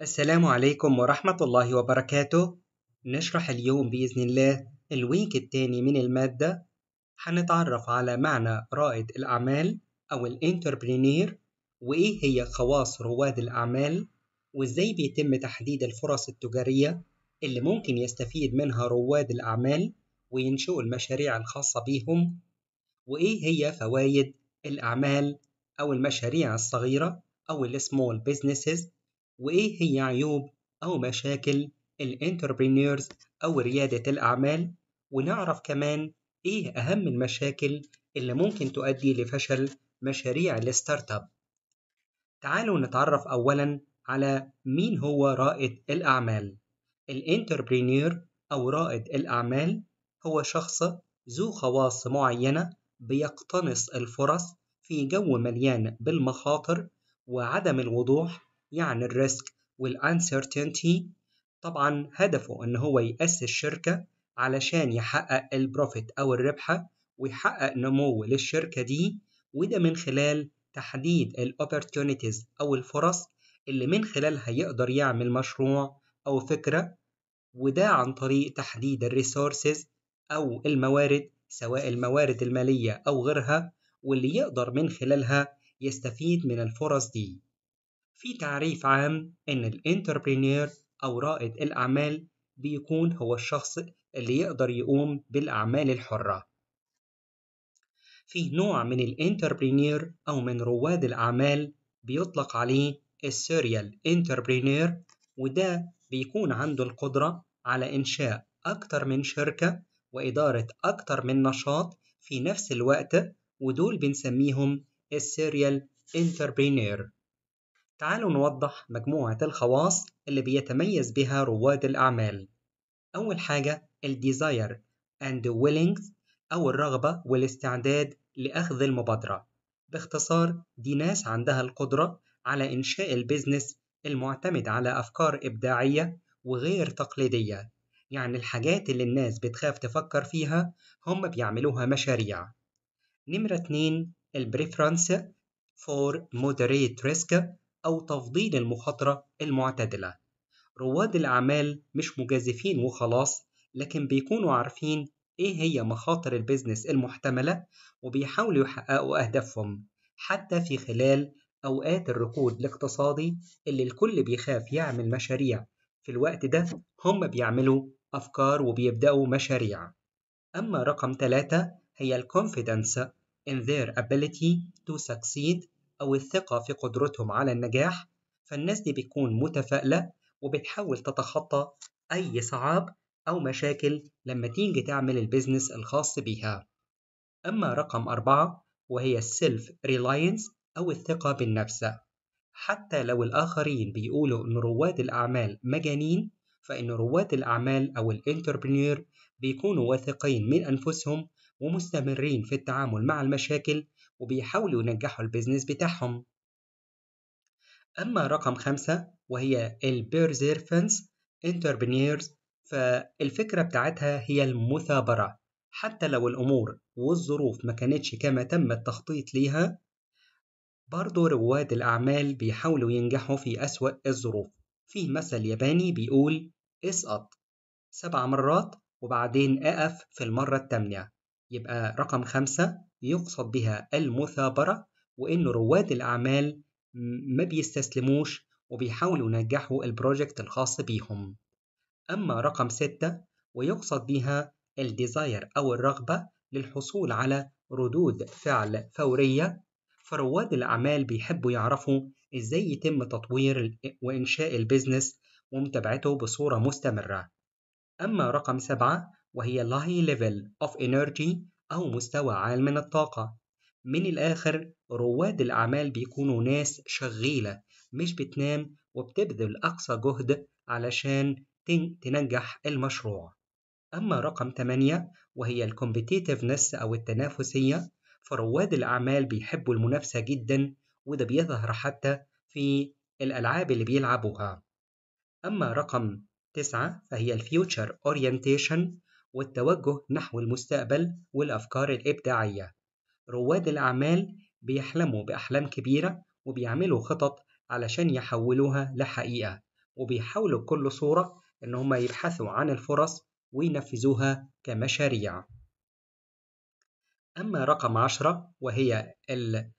السلام عليكم ورحمة الله وبركاته نشرح اليوم بإذن الله الويك الثاني من المادة هنتعرف على معنى رائد الأعمال أو الانتربرينير وإيه هي خواص رواد الأعمال وإزاي بيتم تحديد الفرص التجارية اللي ممكن يستفيد منها رواد الأعمال وينشئوا المشاريع الخاصة بيهم وإيه هي فوائد الأعمال أو المشاريع الصغيرة أو السمول بيزنسز وإيه هي عيوب أو مشاكل الانتربرينيورز أو ريادة الأعمال ونعرف كمان إيه أهم المشاكل اللي ممكن تؤدي لفشل مشاريع الستارت اب تعالوا نتعرف أولا على مين هو رائد الأعمال الانتربرينيور أو رائد الأعمال هو شخص ذو خواص معينة بيقتنص الفرص في جو مليان بالمخاطر وعدم الوضوح يعني الريسك والانسرتينتي طبعا هدفه ان هو يأسس شركة علشان يحقق البروفيت او الربحة ويحقق نمو للشركة دي وده من خلال تحديد الاوبرتونيتيز او الفرص اللي من خلالها يقدر يعمل مشروع او فكرة وده عن طريق تحديد الريسورسز او الموارد سواء الموارد المالية او غيرها واللي يقدر من خلالها يستفيد من الفرص دي في تعريف عام إن الانتربرينير أو رائد الأعمال بيكون هو الشخص اللي يقدر يقوم بالأعمال الحرة في نوع من الانتربرينير أو من رواد الأعمال بيطلق عليه السيريال انتربرينير وده بيكون عنده القدرة على إنشاء أكتر من شركة وإدارة أكتر من نشاط في نفس الوقت ودول بنسميهم السيريال انتربرينير تعالوا نوضح مجموعة الخواص اللي بيتميز بها رواد الأعمال أول حاجة الـ Desire and willing أو الرغبة والاستعداد لأخذ المبادرة باختصار دي ناس عندها القدرة على إنشاء البيزنس المعتمد على أفكار إبداعية وغير تقليدية يعني الحاجات اللي الناس بتخاف تفكر فيها هم بيعملوها مشاريع نمرة 2 البريفرنس for moderate risk أو تفضيل المخاطرة المعتدلة رواد الأعمال مش مجازفين وخلاص لكن بيكونوا عارفين إيه هي مخاطر البيزنس المحتملة وبيحاولوا يحققوا أهدافهم حتى في خلال أوقات الركود الاقتصادي اللي الكل بيخاف يعمل مشاريع في الوقت ده هم بيعملوا أفكار وبيبدأوا مشاريع أما رقم ثلاثة هي الكونفيدنس in their ability to succeed أو الثقة في قدرتهم على النجاح فالناس دي بتكون متفائلة وبتحاول تتخطى أي صعاب أو مشاكل لما تيجي تعمل البيزنس الخاص بيها أما رقم أربعة وهي السيلف ريلاينس أو الثقة بالنفس حتى لو الآخرين بيقولوا إن رواد الأعمال مجانين فإن رواد الأعمال أو الانتربرنيور بيكونوا واثقين من أنفسهم ومستمرين في التعامل مع المشاكل وبيحاولوا ينجحوا البيزنس بتاعهم أما رقم خمسة وهي البيرزيرفنس انتربنيرز فالفكرة بتاعتها هي المثابرة حتى لو الأمور والظروف ما كانتش كما تم التخطيط ليها برضو رواد الأعمال بيحاولوا ينجحوا في أسوأ الظروف في مثل ياباني بيقول اسقط سبع مرات وبعدين أقف في المرة التامنة يبقى رقم خمسة يقصد بها المثابرة وإن رواد الأعمال ما بيستسلموش وبيحاولوا ينجحوا البروجكت الخاص بيهم أما رقم ستة ويقصد بها الديزاير أو الرغبة للحصول على ردود فعل فورية فرواد الأعمال بيحبوا يعرفوا إزاي يتم تطوير وإنشاء البيزنس ومتابعته بصورة مستمرة أما رقم سبعة وهي الهاي High Level of Energy أو مستوى عال من الطاقة من الآخر رواد الأعمال بيكونوا ناس شغيلة مش بتنام وبتبذل أقصى جهد علشان تنجح المشروع أما رقم 8 وهي الكومبيتيتيفنس أو التنافسية فرواد الأعمال بيحبوا المنافسة جدا وده بيظهر حتى في الألعاب اللي بيلعبوها أما رقم 9 فهي الفيوتشر أورينتيشن والتوجه نحو المستقبل والأفكار الإبداعية رواد الأعمال بيحلموا بأحلام كبيرة وبيعملوا خطط علشان يحولوها لحقيقة وبيحاولوا بكل صورة إن هم يبحثوا عن الفرص وينفذوها كمشاريع أما رقم عشرة وهي الـ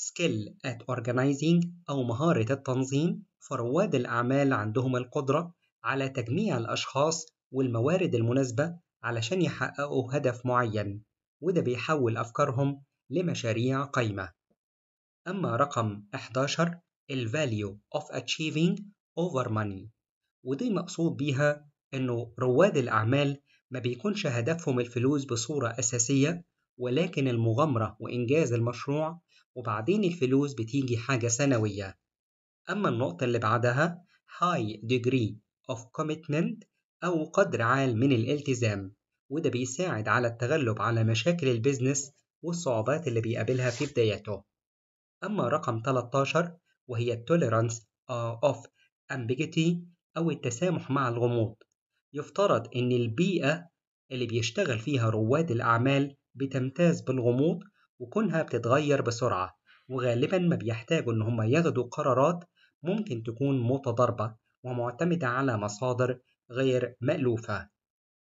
skill at organizing أو مهارة التنظيم فرواد الأعمال عندهم القدرة على تجميع الأشخاص والموارد المناسبة علشان يحققوا هدف معين وده بيحول أفكارهم لمشاريع قايمة أما رقم 11 الـ value of achieving over money ودي مقصود بيها إنه رواد الأعمال ما بيكونش هدفهم الفلوس بصورة أساسية ولكن المغامرة وإنجاز المشروع وبعدين الفلوس بتيجي حاجة سنوية أما النقطة اللي بعدها high degree of commitment أو قدر عال من الالتزام وده بيساعد على التغلب على مشاكل البيزنس والصعوبات اللي بيقابلها في بدايته أما رقم 13 وهي التوليرانس آه، of ambiguity أو التسامح مع الغموض يفترض إن البيئة اللي بيشتغل فيها رواد الأعمال بتمتاز بالغموض وكونها بتتغير بسرعة وغالبا ما بيحتاجوا إن هم ياخدوا قرارات ممكن تكون متضاربة ومعتمدة على مصادر غير مألوفة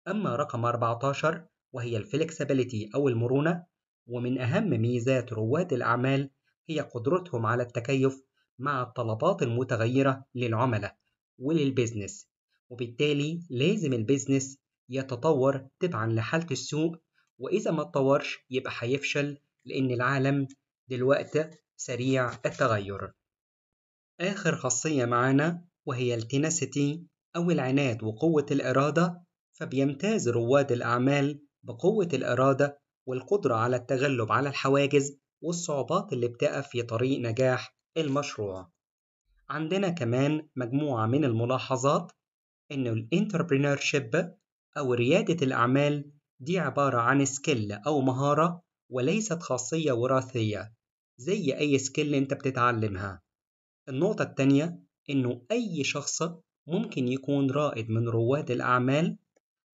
أما رقم 14 وهي الفلكسبيليتي أو المرونة ومن أهم ميزات رواد الأعمال هي قدرتهم على التكيف مع الطلبات المتغيرة للعملاء وللبيزنس، وبالتالي لازم البيزنس يتطور تبعا لحالة السوق وإذا ما اتطورش يبقى هيفشل لأن العالم دلوقتي سريع التغير آخر خاصية معانا وهي التناسيتي أو العناد وقوة الإرادة فبيمتاز رواد الأعمال بقوة الإرادة والقدرة على التغلب على الحواجز والصعوبات اللي بتقف في طريق نجاح المشروع عندنا كمان مجموعة من الملاحظات إن الانتربرينورشيب أو ريادة الأعمال دي عبارة عن سكيل أو مهارة وليست خاصية وراثية زي أي سكيل أنت بتتعلمها النقطة التانية إنه أي شخص ممكن يكون رائد من رواد الأعمال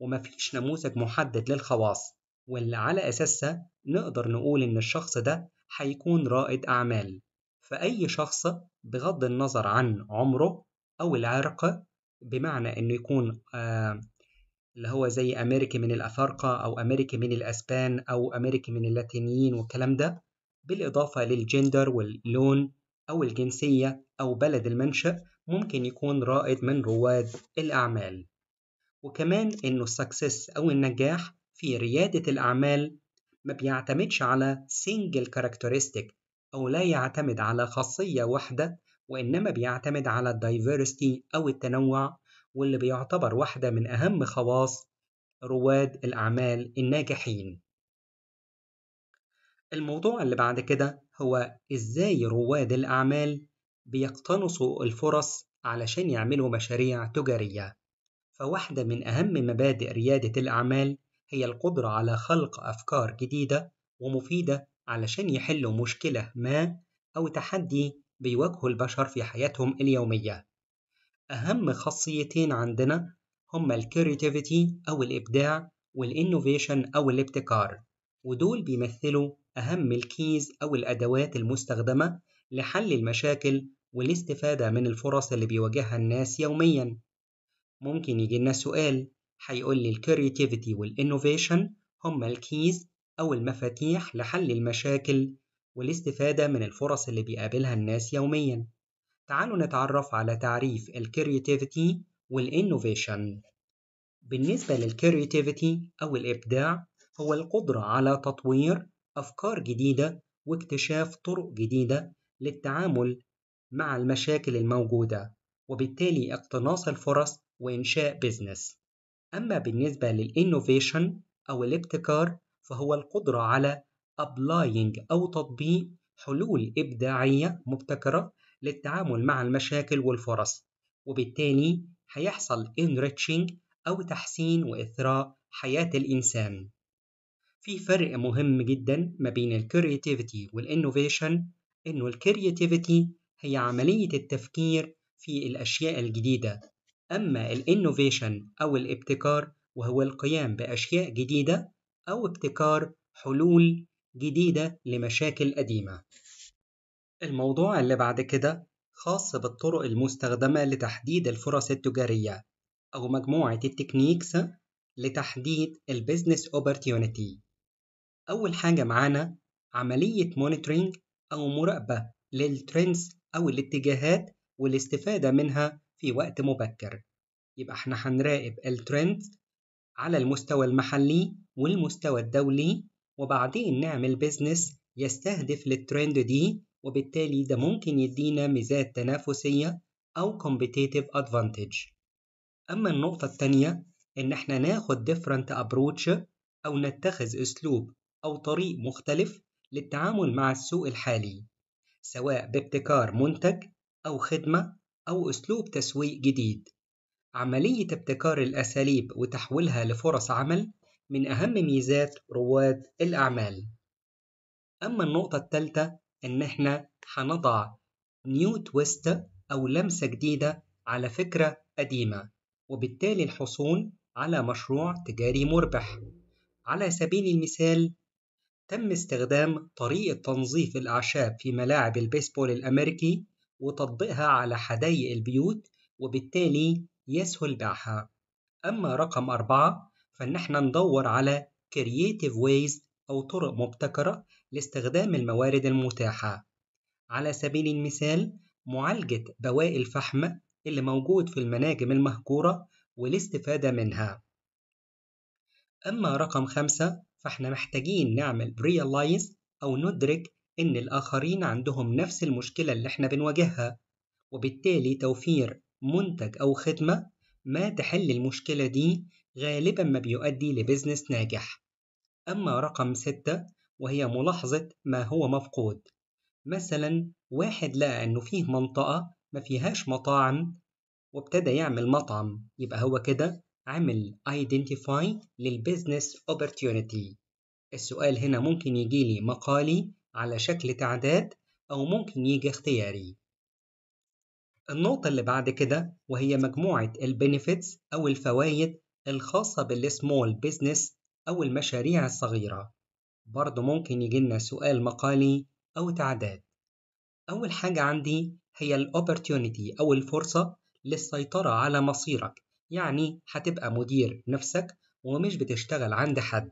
ومفيش نموذج محدد للخواص واللي على أساسها نقدر نقول إن الشخص ده هيكون رائد أعمال فأي شخص بغض النظر عن عمره أو العرق بمعنى إنه يكون آه اللي هو زي أمريكي من الأفارقة أو أمريكي من الأسبان أو أمريكي من اللاتينيين والكلام ده بالإضافة للجندر واللون أو الجنسية أو بلد المنشأ ممكن يكون رائد من رواد الأعمال وكمان إنه السكسس أو النجاح في ريادة الأعمال ما بيعتمدش على single characteristic أو لا يعتمد على خاصية واحدة وإنما بيعتمد على الدايفيرستي أو التنوع واللي بيعتبر واحدة من أهم خواص رواد الأعمال الناجحين الموضوع اللي بعد كده هو إزاي رواد الأعمال بيقتنصوا الفرص علشان يعملوا مشاريع تجارية فواحدة من أهم مبادئ ريادة الأعمال هي القدرة على خلق أفكار جديدة ومفيدة علشان يحلوا مشكلة ما أو تحدي بيواجهه البشر في حياتهم اليومية أهم خاصيتين عندنا هما الكريتيفيتي أو الإبداع والإنوفيشن أو الابتكار ودول بيمثلوا أهم الكيز أو الأدوات المستخدمة لحل المشاكل والاستفادة من الفرص اللي بيواجهها الناس يوميًا. ممكن يجيلنا سؤال هيقول لي الكرياتيفيتي والإنوفيشن هما الكيز أو المفاتيح لحل المشاكل والاستفادة من الفرص اللي بيقابلها الناس يوميًا. تعالوا نتعرف على تعريف الكرياتيفيتي والإنوفيشن. بالنسبة للكرياتيفيتي أو الإبداع هو القدرة على تطوير أفكار جديدة واكتشاف طرق جديدة للتعامل مع المشاكل الموجودة وبالتالي اقتناص الفرص وإنشاء بيزنس أما بالنسبة للإنوفيشن أو الابتكار فهو القدرة على أبلاينج أو تطبيق حلول إبداعية مبتكرة للتعامل مع المشاكل والفرص وبالتالي هيحصل enriching أو تحسين وإثراء حياة الإنسان في فرق مهم جدا ما بين الكرياتيفيتي والإنوفيشن إنه الكرياتيفيتي هي عملية التفكير في الأشياء الجديدة أما الإنوفيشن أو الابتكار وهو القيام بأشياء جديدة أو ابتكار حلول جديدة لمشاكل قديمة الموضوع اللي بعد كده خاص بالطرق المستخدمة لتحديد الفرص التجارية أو مجموعة التكنيكس لتحديد البيزنس أوبرتيونيتي أول حاجة معانا عملية مونيتورينج أو مراقبة للترندز أو الاتجاهات والاستفادة منها في وقت مبكر يبقى احنا هنراقب الترندز على المستوى المحلي والمستوى الدولي وبعدين نعمل بيزنس يستهدف للترند دي وبالتالي ده ممكن يدينا ميزات تنافسية أو competitive advantage أما النقطة الثانية إن إحنا ناخد different approach أو نتخذ أسلوب أو طريق مختلف للتعامل مع السوق الحالي سواء بابتكار منتج أو خدمة أو أسلوب تسويق جديد عملية ابتكار الأساليب وتحويلها لفرص عمل من أهم ميزات رواد الأعمال أما النقطة الثالثة إن إحنا هنضع نيو تويست أو لمسة جديدة على فكرة قديمة وبالتالي الحصول على مشروع تجاري مربح على سبيل المثال تم استخدام طريقة تنظيف الأعشاب في ملاعب البيسبول الأمريكي وتطبيقها على حدائق البيوت وبالتالي يسهل بيعها أما رقم أربعة فإن احنا ندور على creative ways أو طرق مبتكرة لاستخدام الموارد المتاحة على سبيل المثال معالجة بواقي الفحم اللي موجود في المناجم المهجورة والاستفادة منها أما رقم خمسة فإحنا محتاجين نعمل realize أو ندرك إن الآخرين عندهم نفس المشكلة اللي إحنا بنواجهها وبالتالي توفير منتج أو خدمة ما تحل المشكلة دي غالبا ما بيؤدي لبزنس ناجح أما رقم ستة وهي ملاحظة ما هو مفقود مثلا واحد لقى أنه فيه منطقة ما فيهاش مطاعم وابتدى يعمل مطعم يبقى هو كده عمل identify للبزنس opportunity السؤال هنا ممكن يجي لي مقالي على شكل تعداد أو ممكن يجي اختياري النقطة اللي بعد كده وهي مجموعة البنفيتس أو الفوائد الخاصة بالسمول business أو المشاريع الصغيرة برضه ممكن يجي لنا سؤال مقالي أو تعداد أول حاجة عندي هي الأوبرتيونيتي أو الفرصة للسيطرة على مصيرك يعني هتبقى مدير نفسك ومش بتشتغل عند حد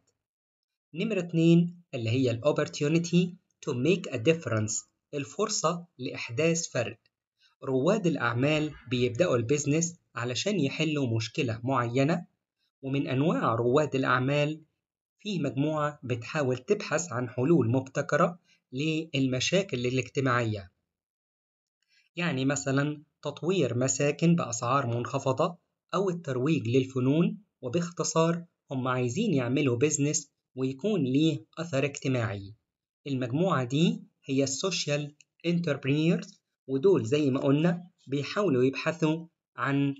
نمرة اتنين اللي هي الـ opportunity to make a difference الفرصة لإحداث فرق رواد الأعمال بيبدأوا البيزنس علشان يحلوا مشكلة معينة ومن أنواع رواد الأعمال في مجموعة بتحاول تبحث عن حلول مبتكرة للمشاكل الاجتماعية يعني مثلا تطوير مساكن بأسعار منخفضة أو الترويج للفنون وباختصار هم عايزين يعملوا بيزنس ويكون ليه أثر اجتماعي المجموعة دي هي السوشيال انتربرينيرز ودول زي ما قلنا بيحاولوا يبحثوا عن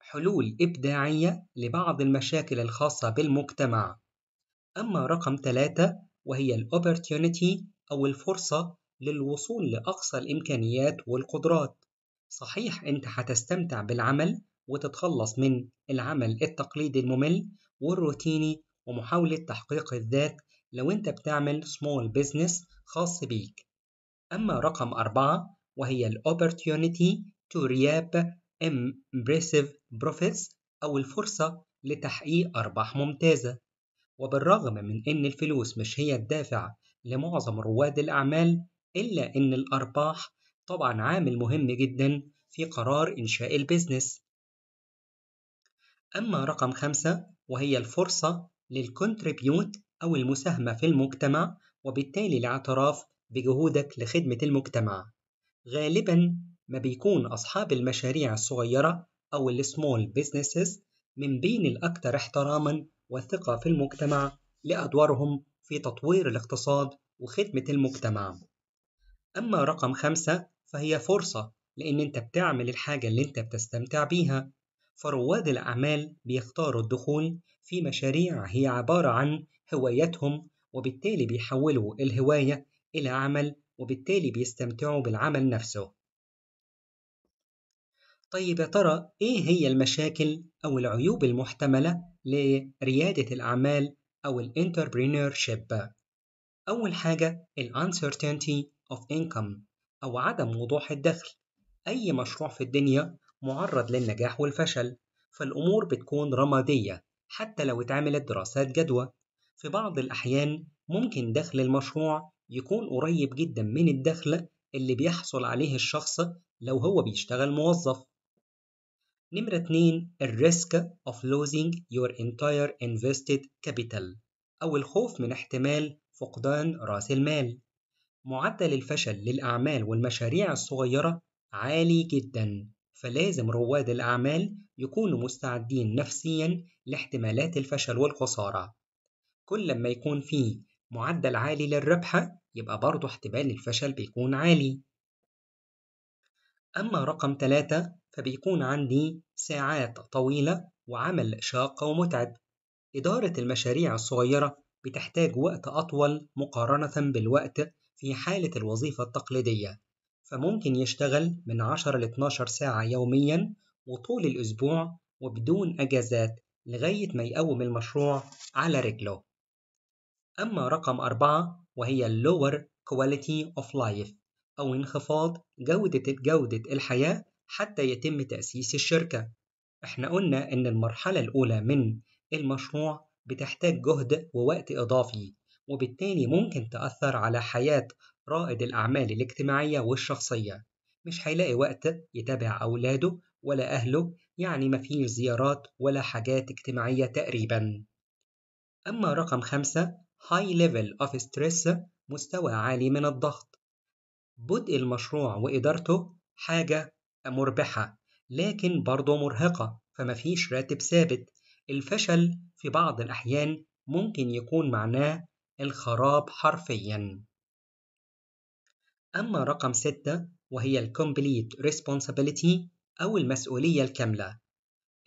حلول إبداعية لبعض المشاكل الخاصة بالمجتمع أما رقم ثلاثة وهي الأوبرتيونيتي أو الفرصة للوصول لأقصى الإمكانيات والقدرات صحيح أنت هتستمتع بالعمل وتتخلص من العمل التقليدي الممل والروتيني ومحاولة تحقيق الذات لو أنت بتعمل small business خاص بيك. أما رقم أربعة وهي الـ opportunity to reap impressive profits أو الفرصة لتحقيق أرباح ممتازة. وبالرغم من إن الفلوس مش هي الدافع لمعظم رواد الأعمال إلا إن الأرباح طبعا عامل مهم جدا في قرار إنشاء البيزنس أما رقم خمسة وهي الفرصة للكونتريبيوت أو المساهمة في المجتمع وبالتالي الاعتراف بجهودك لخدمة المجتمع غالبا ما بيكون أصحاب المشاريع الصغيرة أو السمول بيزنسز من بين الأكثر احتراما وثقة في المجتمع لأدوارهم في تطوير الاقتصاد وخدمة المجتمع أما رقم خمسة فهي فرصة لأن أنت بتعمل الحاجة اللي أنت بتستمتع بيها فرواد الأعمال بيختاروا الدخول في مشاريع هي عبارة عن هوايتهم وبالتالي بيحولوا الهواية إلى عمل وبالتالي بيستمتعوا بالعمل نفسه. طيب يا ترى إيه هي المشاكل أو العيوب المحتملة لريادة الأعمال أو الـ Entrepreneurship؟ أول حاجة الـ uncertainty of income أو عدم وضوح الدخل أي مشروع في الدنيا معرض للنجاح والفشل فالأمور بتكون رمادية حتى لو اتعملت دراسات جدوى في بعض الأحيان ممكن دخل المشروع يكون قريب جدا من الدخل اللي بيحصل عليه الشخص لو هو بيشتغل موظف نمرة 2 الريسك of losing your entire invested capital أو الخوف من احتمال فقدان رأس المال معدل الفشل للأعمال والمشاريع الصغيرة عالي جدا فلازم رواد الأعمال يكونوا مستعدين نفسيا لاحتمالات الفشل والخسارة كل ما يكون فيه معدل عالي للربح يبقى برضه احتمال الفشل بيكون عالي أما رقم ثلاثة فبيكون عندي ساعات طويلة وعمل شاق ومتعب إدارة المشاريع الصغيرة بتحتاج وقت أطول مقارنة بالوقت في حالة الوظيفة التقليدية فممكن يشتغل من 10 ل 12 ساعة يوميا وطول الأسبوع وبدون أجازات لغاية ما يقوم المشروع على رجله. أما رقم أربعة وهي Lower Quality of Life أو انخفاض جودة جودة الحياة حتى يتم تأسيس الشركة. إحنا قلنا إن المرحلة الأولى من المشروع بتحتاج جهد ووقت إضافي وبالتالي ممكن تأثر على حياة رائد الأعمال الاجتماعية والشخصية مش هيلاقي وقت يتابع أولاده ولا أهله يعني مفيش زيارات ولا حاجات اجتماعية تقريبا أما رقم خمسة High Level of Stress مستوى عالي من الضغط بدء المشروع وإدارته حاجة مربحة لكن برضه مرهقة فمفيش راتب ثابت الفشل في بعض الأحيان ممكن يكون معناه الخراب حرفيًا أما رقم ستة وهي الـ Complete Responsibility أو المسؤولية الكاملة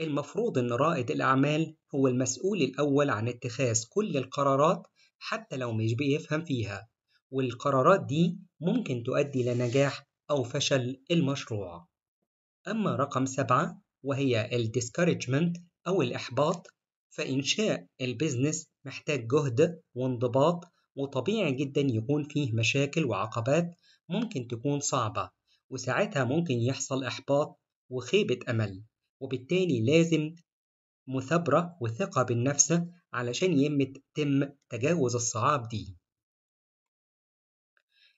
المفروض أن رائد الأعمال هو المسؤول الأول عن اتخاذ كل القرارات حتى لو مش بيفهم فيها والقرارات دي ممكن تؤدي لنجاح أو فشل المشروع أما رقم سبعة وهي الـ Discouragement أو الإحباط فإنشاء البيزنس محتاج جهد وانضباط وطبيعي جدا يكون فيه مشاكل وعقبات ممكن تكون صعبة وساعتها ممكن يحصل إحباط وخيبة أمل وبالتالي لازم مثابرة وثقة بالنفس علشان يتم تجاوز الصعاب دي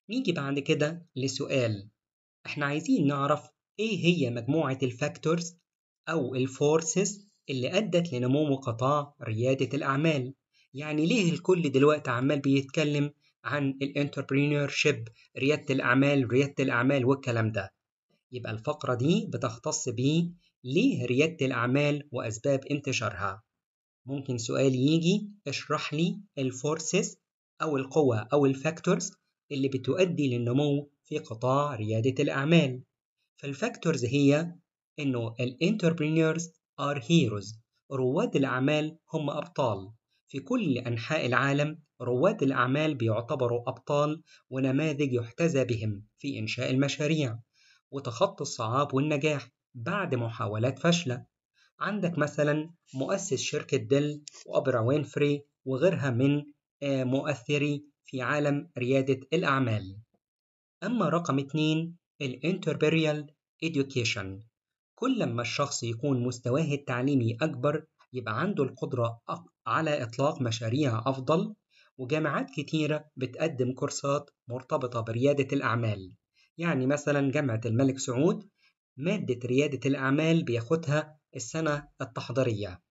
نيجي بعد كده لسؤال احنا عايزين نعرف ايه هي مجموعة الفاكتورز أو الفورسز اللي أدت لنمو قطاع ريادة الأعمال يعني ليه الكل دلوقتي عمال بيتكلم عن الانتربرينور شيب ريادة الأعمال ريادة الأعمال والكلام ده يبقى الفقرة دي بتختص ب ليه ريادة الأعمال وأسباب انتشارها ممكن سؤال يجي اشرح لي الفورسز أو القوى أو الفاكتورز اللي بتؤدي للنمو في قطاع ريادة الأعمال فالفاكتورز هي إنه الانتربرينورز ار هيروز رواد الأعمال هم أبطال في كل أنحاء العالم رواد الأعمال بيعتبروا أبطال ونماذج يحتذى بهم في إنشاء المشاريع وتخطي الصعاب والنجاح بعد محاولات فاشلة عندك مثلا مؤسس شركة ديل وأبرا وينفري وغيرها من آه، مؤثري في عالم ريادة الأعمال أما رقم اتنين الانتربريال education كل ما الشخص يكون مستواه التعليمي أكبر يبقى عنده القدرة على إطلاق مشاريع أفضل وجامعات كتيرة بتقدم كورسات مرتبطة بريادة الأعمال يعني مثلا جامعة الملك سعود مادة ريادة الأعمال بياخدها السنة التحضيرية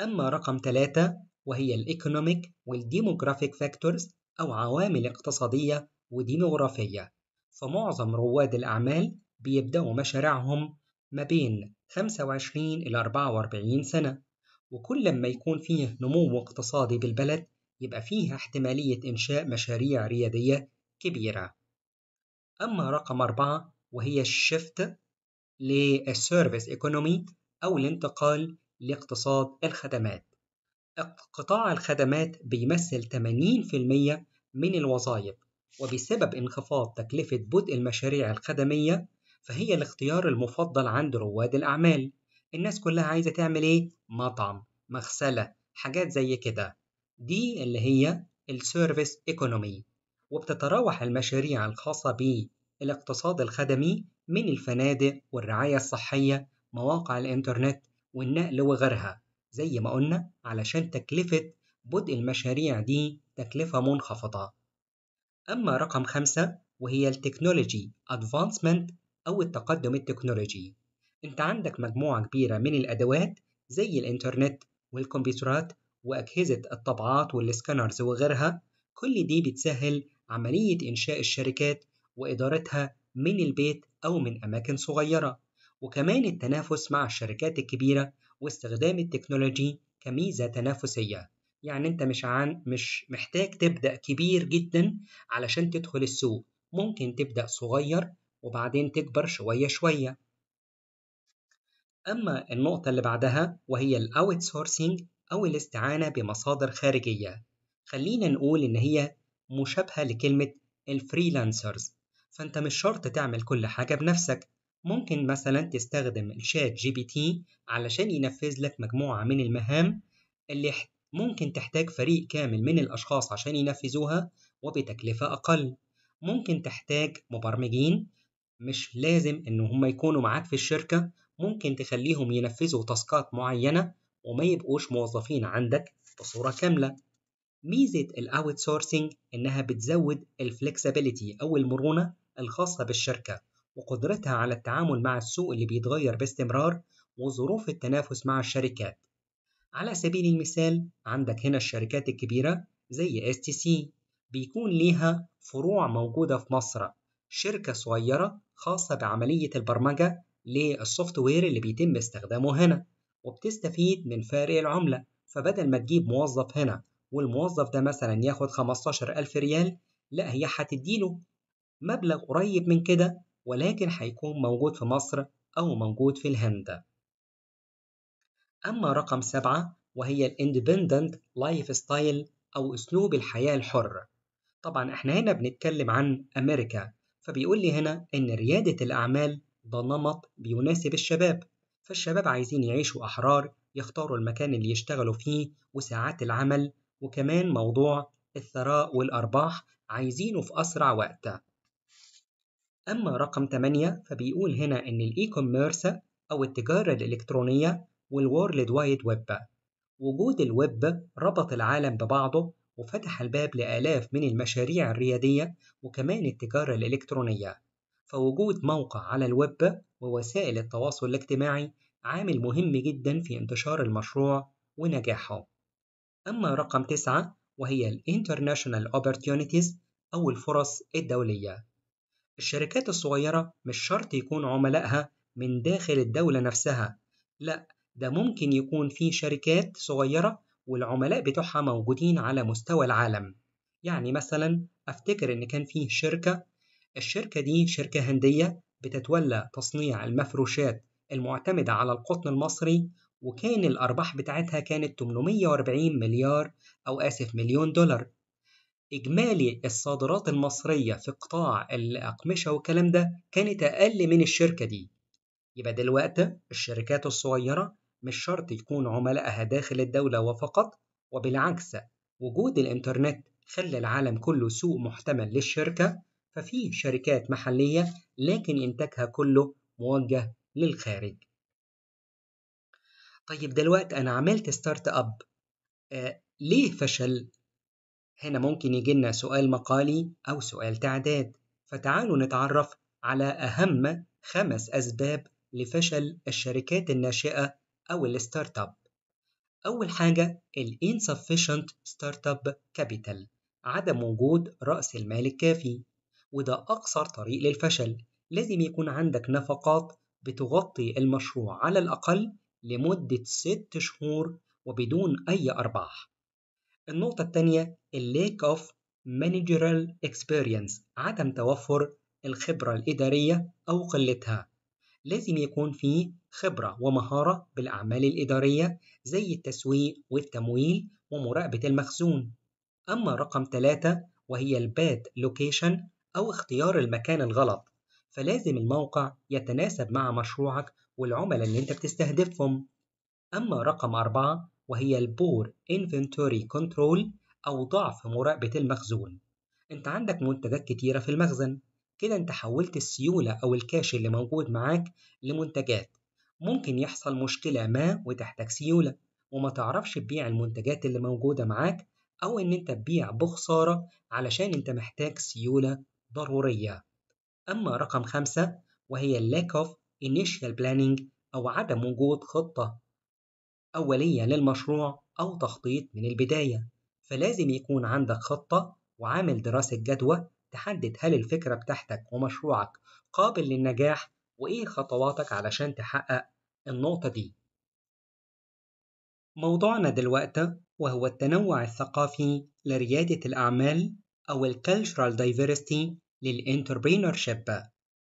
أما رقم ثلاثة وهي الإيكونوميك والديموغرافيك فاكتورز أو عوامل اقتصادية وديموغرافية فمعظم رواد الأعمال بيبدأوا مشاريعهم ما بين 25 إلى 44 سنة وكل ما يكون فيه نمو اقتصادي بالبلد يبقى فيها احتمالية إنشاء مشاريع ريادية كبيرة أما رقم أربعة وهي الشفت للسيرفيس ايكونومي أو الانتقال لاقتصاد الخدمات قطاع الخدمات بيمثل 80% من الوظائف وبسبب انخفاض تكلفة بدء المشاريع الخدمية فهي الاختيار المفضل عند رواد الأعمال الناس كلها عايزه تعمل ايه مطعم مغسله حاجات زي كده دي اللي هي السيرفيس ايكونومي وبتتراوح المشاريع الخاصه بالاقتصاد الخدمي من الفنادق والرعايه الصحيه مواقع الانترنت والنقل وغيرها زي ما قلنا علشان تكلفه بدء المشاريع دي تكلفه منخفضه اما رقم خمسة وهي التكنولوجي ادفانسمنت او التقدم التكنولوجي أنت عندك مجموعة كبيرة من الأدوات زي الإنترنت والكمبيوترات وأجهزة الطبعات والسكانرز وغيرها كل دي بتسهل عملية إنشاء الشركات وإدارتها من البيت أو من أماكن صغيرة وكمان التنافس مع الشركات الكبيرة واستخدام التكنولوجي كميزة تنافسية يعني أنت مش عن مش محتاج تبدأ كبير جدا علشان تدخل السوق ممكن تبدأ صغير وبعدين تكبر شوية شوية أما النقطة اللي بعدها وهي الأوت سورسينج أو الاستعانة بمصادر خارجية خلينا نقول إن هي مشابهة لكلمة الفريلانسرز فأنت مش شرط تعمل كل حاجة بنفسك ممكن مثلا تستخدم الشات جي بي تي علشان ينفذ لك مجموعة من المهام اللي ممكن تحتاج فريق كامل من الأشخاص عشان ينفذوها وبتكلفة أقل ممكن تحتاج مبرمجين مش لازم إن هم يكونوا معاك في الشركة ممكن تخليهم ينفذوا تاسكات معينة وما يبقوش موظفين عندك بصورة كاملة ميزة الاوت سورسينج إنها بتزود الفلكسبيليتي أو المرونة الخاصة بالشركة وقدرتها على التعامل مع السوق اللي بيتغير باستمرار وظروف التنافس مع الشركات على سبيل المثال عندك هنا الشركات الكبيرة زي STC بيكون ليها فروع موجودة في مصر شركة صغيرة خاصة بعملية البرمجة للسوفت وير اللي بيتم استخدامه هنا وبتستفيد من فارق العملة فبدل ما تجيب موظف هنا والموظف ده مثلا ياخد ألف ريال لا هي هتديله مبلغ قريب من كده ولكن هيكون موجود في مصر أو موجود في الهند أما رقم سبعة وهي الاندبندنت لايف ستايل أو أسلوب الحياة الحر طبعا احنا هنا بنتكلم عن أمريكا فبيقول لي هنا إن ريادة الأعمال ده نمط بيناسب الشباب فالشباب عايزين يعيشوا أحرار يختاروا المكان اللي يشتغلوا فيه وساعات العمل وكمان موضوع الثراء والأرباح عايزينه في أسرع وقت أما رقم 8 فبيقول هنا إن الإي كوميرس أو التجارة الإلكترونية والورلد وايد ويب وجود الويب ربط العالم ببعضه وفتح الباب لآلاف من المشاريع الريادية وكمان التجارة الإلكترونية فوجود موقع على الويب ووسائل التواصل الاجتماعي عامل مهم جدا في انتشار المشروع ونجاحه أما رقم تسعة وهي الـ International Opportunities أو الفرص الدولية الشركات الصغيرة مش شرط يكون عملائها من داخل الدولة نفسها لأ ده ممكن يكون في شركات صغيرة والعملاء بتوعها موجودين على مستوى العالم يعني مثلا أفتكر إن كان في شركة الشركة دي شركة هندية بتتولى تصنيع المفروشات المعتمدة على القطن المصري وكان الأرباح بتاعتها كانت 840 مليار أو آسف مليون دولار إجمالي الصادرات المصرية في قطاع الأقمشة والكلام ده كانت أقل من الشركة دي يبقى دلوقتي الشركات الصغيرة مش شرط يكون عملائها داخل الدولة وفقط وبالعكس وجود الإنترنت خلى العالم كله سوق محتمل للشركة ففي شركات محلية لكن إنتاجها كله موجه للخارج طيب دلوقتي أنا عملت ستارت أب آه ليه فشل؟ هنا ممكن يجي لنا سؤال مقالي أو سؤال تعداد فتعالوا نتعرف على أهم خمس أسباب لفشل الشركات الناشئة أو الستارت أب أول حاجة ال insufficient startup capital عدم وجود رأس المال الكافي وده أقصر طريق للفشل لازم يكون عندك نفقات بتغطي المشروع على الأقل لمدة ست شهور وبدون أي أرباح النقطة الثانية lack of managerial experience عدم توفر الخبرة الإدارية أو قلتها لازم يكون في خبرة ومهارة بالأعمال الإدارية زي التسويق والتمويل ومراقبة المخزون أما رقم ثلاثة وهي الباد لوكيشن أو اختيار المكان الغلط فلازم الموقع يتناسب مع مشروعك والعملاء اللي أنت بتستهدفهم أما رقم أربعة وهي البور inventory كنترول أو ضعف مراقبة المخزون أنت عندك منتجات كتيرة في المخزن كده أنت حولت السيولة أو الكاش اللي موجود معاك لمنتجات ممكن يحصل مشكلة ما وتحتاج سيولة وما تعرفش تبيع المنتجات اللي موجودة معاك أو إن أنت تبيع بخسارة علشان أنت محتاج سيولة ضرورية أما رقم خمسة وهي lack of initial planning أو عدم وجود خطة أولية للمشروع أو تخطيط من البداية فلازم يكون عندك خطة وعامل دراسة جدوى تحدد هل الفكرة بتاعتك ومشروعك قابل للنجاح وإيه خطواتك علشان تحقق النقطة دي موضوعنا دلوقتي وهو التنوع الثقافي لريادة الأعمال أو الكالتشرال دايفيرستي للإنتربرينورشيب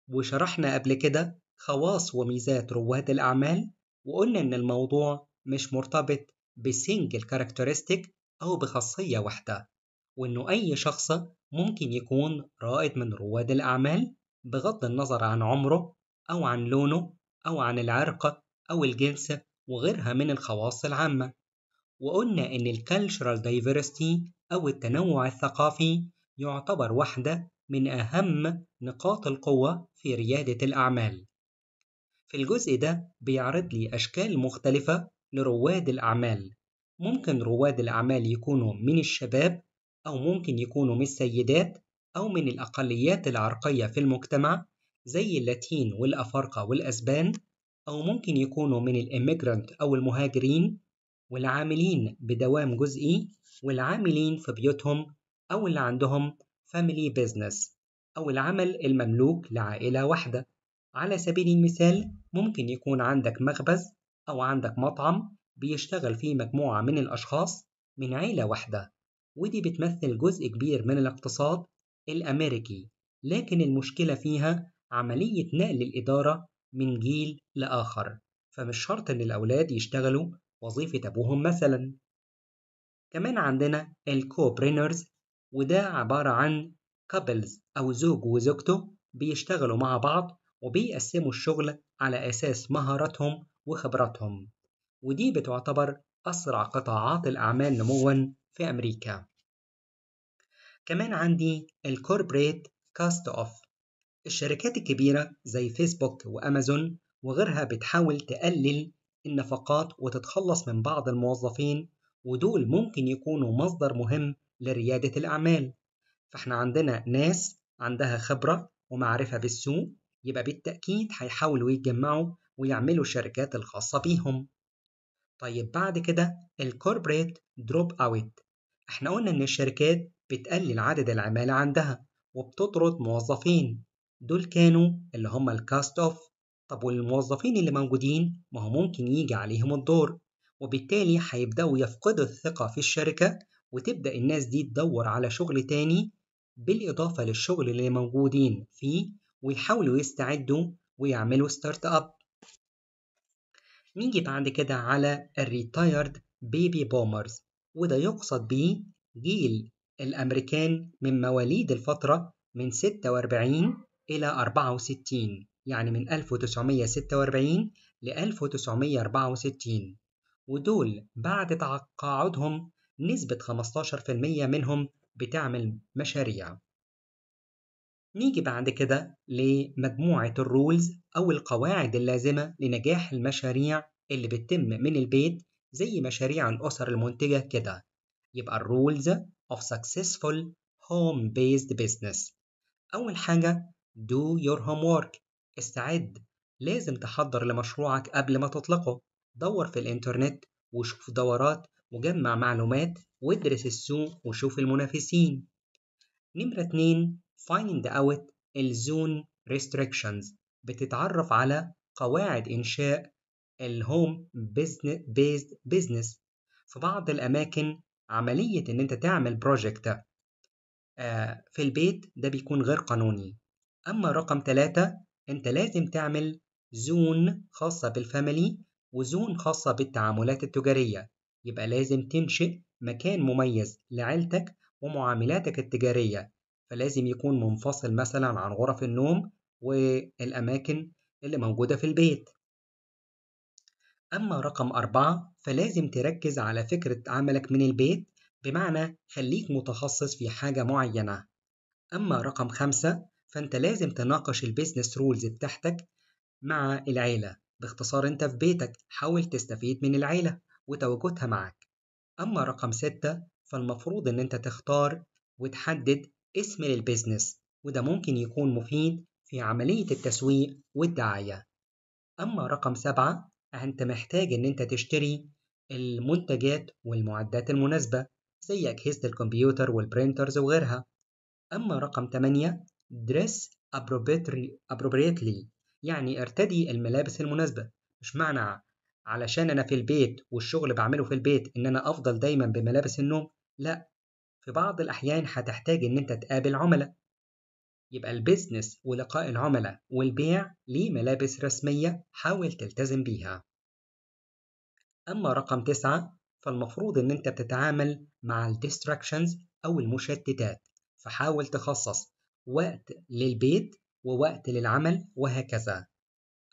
وشرحنا قبل كده خواص وميزات رواد الأعمال وقلنا إن الموضوع مش مرتبط بسنجل كاركترستيك أو بخاصية واحدة وإنه أي شخص ممكن يكون رائد من رواد الأعمال بغض النظر عن عمره أو عن لونه أو عن العرق أو الجنس وغيرها من الخواص العامة وقلنا إن الكالتشرال دايفيرستي أو التنوع الثقافي يعتبر واحدة من أهم نقاط القوة في ريادة الأعمال. في الجزء ده بيعرض لي أشكال مختلفة لرواد الأعمال، ممكن رواد الأعمال يكونوا من الشباب أو ممكن يكونوا من السيدات أو من الأقليات العرقية في المجتمع زي اللاتين والأفارقة والأسبان أو ممكن يكونوا من الإميجرانت أو المهاجرين والعاملين بدوام جزئي والعاملين في بيوتهم أو اللي عندهم family business أو العمل المملوك لعائلة واحدة على سبيل المثال ممكن يكون عندك مخبز أو عندك مطعم بيشتغل فيه مجموعة من الأشخاص من عيلة واحدة ودي بتمثل جزء كبير من الاقتصاد الأمريكي لكن المشكلة فيها عملية نقل الإدارة من جيل لآخر فمش شرط إن الأولاد يشتغلوا وظيفة أبوهم مثلا كمان عندنا الكوبرينرز وده عبارة عن كابلز أو زوج وزوجته بيشتغلوا مع بعض وبيقسموا الشغل على أساس مهاراتهم وخبراتهم ودي بتعتبر أسرع قطاعات الأعمال نموا في أمريكا كمان عندي الكوربريت كاست أوف الشركات الكبيرة زي فيسبوك وأمازون وغيرها بتحاول تقلل النفقات وتتخلص من بعض الموظفين ودول ممكن يكونوا مصدر مهم لريادة الأعمال فإحنا عندنا ناس عندها خبرة ومعرفة بالسوق يبقى بالتأكيد هيحاولوا يتجمعوا ويعملوا الشركات الخاصة بيهم طيب بعد كده الكوربريت دروب أوت إحنا قلنا إن الشركات بتقلل عدد العمالة عندها وبتطرد موظفين دول كانوا اللي هم الكاست أوف طب والموظفين اللي موجودين ما هو ممكن يجي عليهم الدور وبالتالي هيبدأوا يفقدوا الثقة في الشركة وتبدأ الناس دي تدور على شغل تاني بالإضافة للشغل اللي موجودين فيه ويحاولوا يستعدوا ويعملوا ستارت أب نيجي بعد كده على الريتايرد بيبي بومرز وده يقصد بيه جيل الأمريكان من مواليد الفترة من 46 إلى 64 يعني من 1946 ل 1964 ودول بعد تقاعدهم نسبة 15% منهم بتعمل مشاريع نيجي بعد كده لمجموعة الرولز أو القواعد اللازمة لنجاح المشاريع اللي بتتم من البيت زي مشاريع الأسر المنتجة كده يبقى الرولز of successful home based business أول حاجة do your homework استعد لازم تحضر لمشروعك قبل ما تطلقه دور في الإنترنت وشوف دورات وجمع معلومات وادرس السوق وشوف المنافسين نمرة 2 find out zone restrictions بتتعرف على قواعد إنشاء home based business في بعض الأماكن عملية إن أنت تعمل بروجكت آه، في البيت ده بيكون غير قانوني أما رقم ثلاثة أنت لازم تعمل زون خاصة بالفاميلي وزون خاصة بالتعاملات التجارية يبقى لازم تنشئ مكان مميز لعيلتك ومعاملاتك التجارية فلازم يكون منفصل مثلا عن غرف النوم والأماكن اللي موجودة في البيت أما رقم أربعة فلازم تركز على فكرة عملك من البيت بمعنى خليك متخصص في حاجة معينة أما رقم خمسة فأنت لازم تناقش البيزنس رولز بتاعتك مع العيلة باختصار أنت في بيتك حاول تستفيد من العيلة وتواجدها معك أما رقم ستة فالمفروض إن أنت تختار وتحدد اسم للبيزنس وده ممكن يكون مفيد في عملية التسويق والدعاية أما رقم سبعة أنت محتاج إن أنت تشتري المنتجات والمعدات المناسبة زي أجهزة الكمبيوتر والبرينترز وغيرها أما رقم تمانية dress appropriately يعني ارتدي الملابس المناسبة مش معنى علشان انا في البيت والشغل بعمله في البيت ان انا افضل دايما بملابس النوم لا في بعض الاحيان هتحتاج ان انت تقابل عملاء يبقى البيزنس ولقاء العملاء والبيع ليه ملابس رسمية حاول تلتزم بيها أما رقم تسعة فالمفروض إن أنت بتتعامل مع الديستراكشنز أو المشتتات فحاول تخصص وقت للبيت ووقت للعمل وهكذا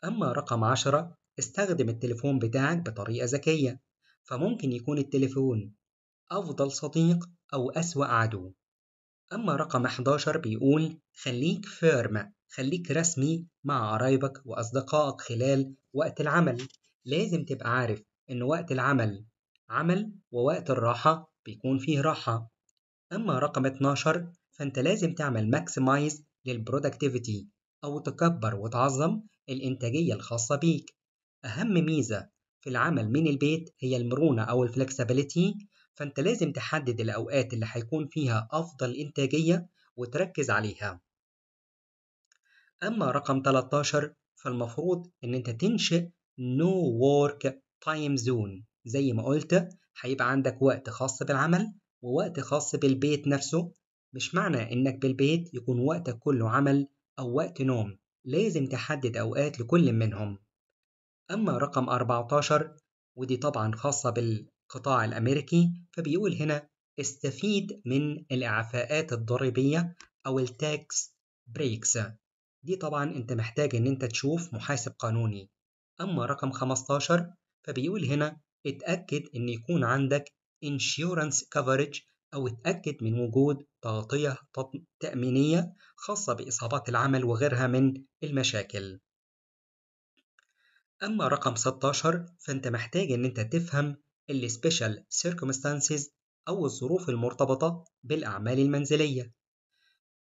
أما رقم عشرة استخدم التليفون بتاعك بطريقة ذكية فممكن يكون التليفون أفضل صديق أو أسوأ عدو أما رقم 11 بيقول خليك فيرم خليك رسمي مع قرايبك وأصدقائك خلال وقت العمل لازم تبقى عارف إن وقت العمل عمل ووقت الراحة بيكون فيه راحة أما رقم 12 فأنت لازم تعمل ماكسمايز للبرودكتيفيتي أو تكبر وتعظم الإنتاجية الخاصة بيك أهم ميزة في العمل من البيت هي المرونة أو الفلكسبيليتي فأنت لازم تحدد الأوقات اللي هيكون فيها أفضل إنتاجية وتركز عليها أما رقم 13 فالمفروض إن أنت تنشئ نو وورك تايم زون زي ما قلت هيبقى عندك وقت خاص بالعمل ووقت خاص بالبيت نفسه مش معنى إنك بالبيت يكون وقتك كله عمل أو وقت نوم لازم تحدد أوقات لكل منهم أما رقم 14 ودي طبعا خاصة بالقطاع الأمريكي فبيقول هنا استفيد من الإعفاءات الضريبية أو التاكس بريكس دي طبعا أنت محتاج إن أنت تشوف محاسب قانوني أما رقم 15 فبيقول هنا اتأكد إن يكون عندك insurance coverage أو اتأكد من وجود تغطية تأمينية خاصة بإصابات العمل وغيرها من المشاكل أما رقم 16 فأنت محتاج إن أنت تفهم الـ Special Circumstances أو الظروف المرتبطة بالأعمال المنزلية.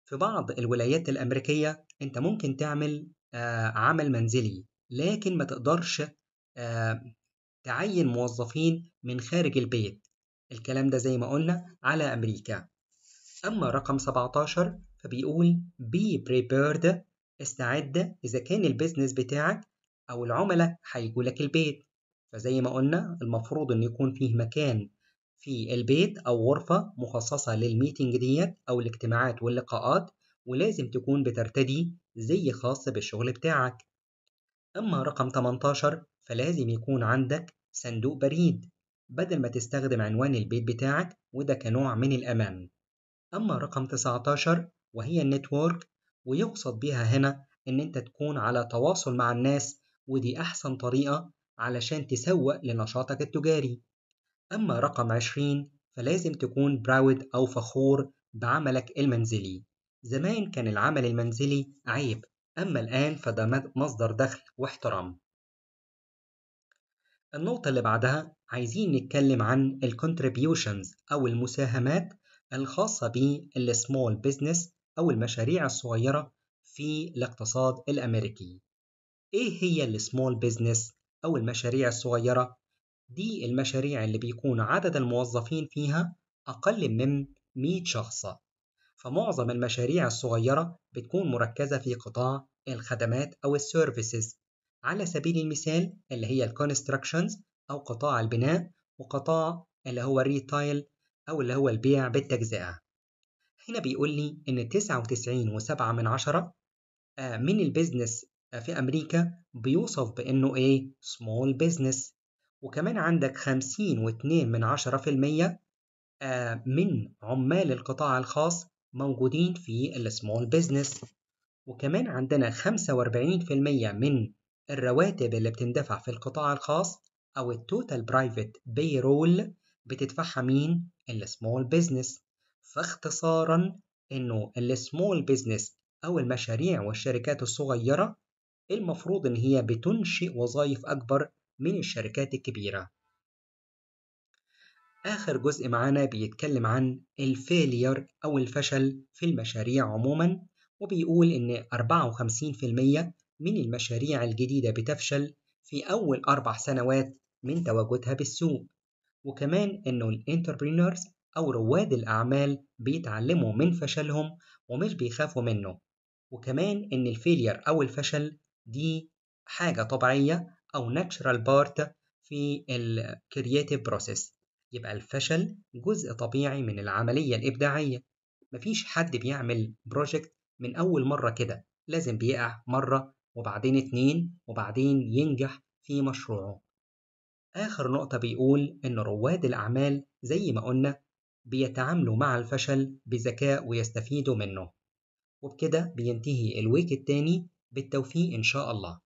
في بعض الولايات الأمريكية أنت ممكن تعمل آه، عمل منزلي لكن ما تقدرش آه، تعين موظفين من خارج البيت الكلام ده زي ما قلنا على أمريكا أما رقم 17 فبيقول be prepared استعد إذا كان البيزنس بتاعك أو العملاء هيجوا لك البيت فزي ما قلنا المفروض إن يكون فيه مكان في البيت أو غرفة مخصصة للميتنج ديت أو الاجتماعات واللقاءات ولازم تكون بترتدي زي خاص بالشغل بتاعك أما رقم 18 فلازم يكون عندك صندوق بريد بدل ما تستخدم عنوان البيت بتاعك وده كنوع من الأمان أما رقم 19 وهي النتورك ويقصد بها هنا إن أنت تكون على تواصل مع الناس ودي أحسن طريقة علشان تسوق لنشاطك التجاري أما رقم عشرين فلازم تكون براود أو فخور بعملك المنزلي زمان كان العمل المنزلي عيب أما الآن فده مصدر دخل واحترام النقطة اللي بعدها عايزين نتكلم عن الكونتريبيوشنز أو المساهمات الخاصة بالسمول Business أو المشاريع الصغيرة في الاقتصاد الأمريكي إيه هي السمول بزنس أو المشاريع الصغيرة؟ دي المشاريع اللي بيكون عدد الموظفين فيها أقل من 100 شخص فمعظم المشاريع الصغيرة بتكون مركزة في قطاع الخدمات أو السيرفيسز على سبيل المثال اللي هي الكونستراكشنز أو قطاع البناء وقطاع اللي هو الريتايل أو اللي هو البيع بالتجزئة هنا بيقول لي إن 99.7 من عشرة آه، من البيزنس في أمريكا بيوصف بإنه إيه small business وكمان عندك خمسين واتنين من عشرة في المية آه، من عمال القطاع الخاص موجودين في small business وكمان عندنا 45% من الرواتب اللي بتندفع في القطاع الخاص أو التوتال برايفت باي رول بتدفعها مين؟ السمول business فاختصارا إنه السمول business أو المشاريع والشركات الصغيرة المفروض إن هي بتنشئ وظائف أكبر من الشركات الكبيرة آخر جزء معانا بيتكلم عن الفيلير أو الفشل في المشاريع عموما وبيقول إن 54% من المشاريع الجديدة بتفشل في أول أربع سنوات من تواجدها بالسوق وكمان إنه الانتربرينورز أو رواد الأعمال بيتعلموا من فشلهم ومش بيخافوا منه وكمان إن الفيلير أو الفشل دي حاجة طبيعية أو natural part في creative process يبقى الفشل جزء طبيعي من العملية الإبداعية مفيش حد بيعمل project من أول مرة كده لازم بيقع مرة وبعدين اتنين وبعدين ينجح في مشروعه آخر نقطة بيقول إن رواد الأعمال زي ما قلنا بيتعاملوا مع الفشل بذكاء ويستفيدوا منه وبكده بينتهي الويك التاني بالتوفيق إن شاء الله